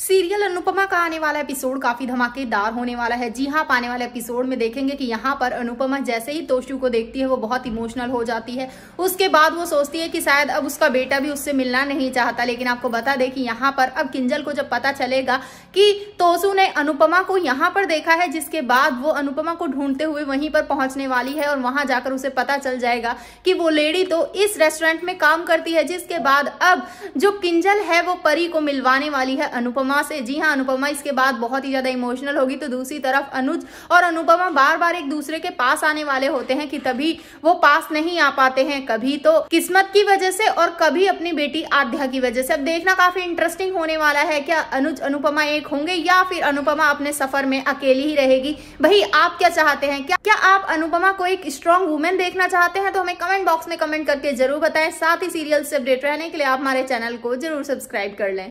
serial Anupama का आने वाला एपिसोड काफी धमाकेदार होने वाला है जी हाँ पाने वाले एपिसोड में देखेंगे कि यहाँ पर अनुपमा जैसे ही तोशु को देखती है वो बहुत इमोशनल हो जाती है उसके बाद वो सोचती है कि शायद अब उसका बेटा भी उससे मिलना नहीं चाहता लेकिन आपको बता दें कि यहाँ पर अब किंजल को जब पता चलेगा कि तोसु ने अनुपमा को यहाँ पर देखा है जिसके बाद वो अनुपमा को ढूंढते हुए वहीं पर पहुंचने वाली है और वहां जाकर उसे पता चल जाएगा कि वो लेडी तो इस रेस्टोरेंट में काम करती है जिसके बाद अब जो किंजल है वो परी को मिलवाने वाली है अनुपमा अनुपमा से जी हाँ अनुपमा इसके बाद बहुत ही ज़्यादा इमोशनल होगी तो दूसरी तरफ अनुज और अनुपमा बार बार एक दूसरे के पास आने वाले होते हैं कि तभी वो पास नहीं आ पाते हैं कभी तो किस्मत की वजह से और कभी अपनी बेटी आध्या की वजह से अब देखना काफी इंटरेस्टिंग होने वाला है क्या अनुज अनुपमा एक होंगे या फिर अनुपमा अपने सफर में अकेली ही रहेगी भाई आप क्या चाहते हैं क्या क्या आप अनुपमा को एक स्ट्रॉन्ग वुमेन देखना चाहते हैं तो हमें कमेंट बॉक्स में कमेंट करके जरूर बताएं साथ ही सीरियल से अपडेट रहने के लिए आप हमारे चैनल को जरूर सब्सक्राइब कर लें